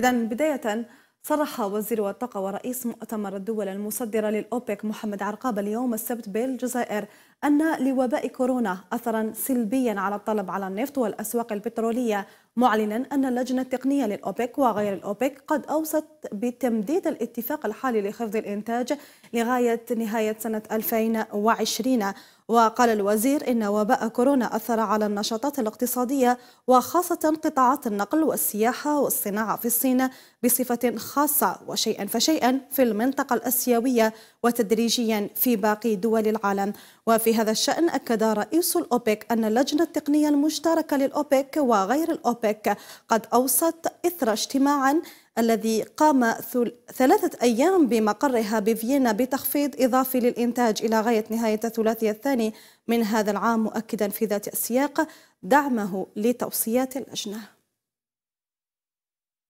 إذا بداية صرح وزير الطاقة ورئيس مؤتمر الدول المصدرة للأوبك محمد عرقاب اليوم السبت بالجزائر أن لوباء كورونا أثرا سلبيا على الطلب على النفط والأسواق البترولية معلنا أن اللجنة التقنية للأوبك وغير الأوبك قد أوصت بتمديد الاتفاق الحالي لخفض الإنتاج لغاية نهاية سنة 2020 وقال الوزير إن وباء كورونا أثر على النشاطات الاقتصادية وخاصة قطاعات النقل والسياحة والصناعة في الصين بصفة خاصة وشيئا فشيئا في المنطقة الأسيوية وتدريجيا في باقي دول العالم وفي وفي هذا الشأن أكد رئيس الأوبك أن اللجنة التقنية المشتركة للأوبك وغير الأوبك قد أوصت إثر اجتماعا الذي قام ثلاثة أيام بمقرها بفيينا بتخفيض إضافي للإنتاج إلى غاية نهاية الثلاثي الثاني من هذا العام مؤكدا في ذات السياق دعمه لتوصيات اللجنه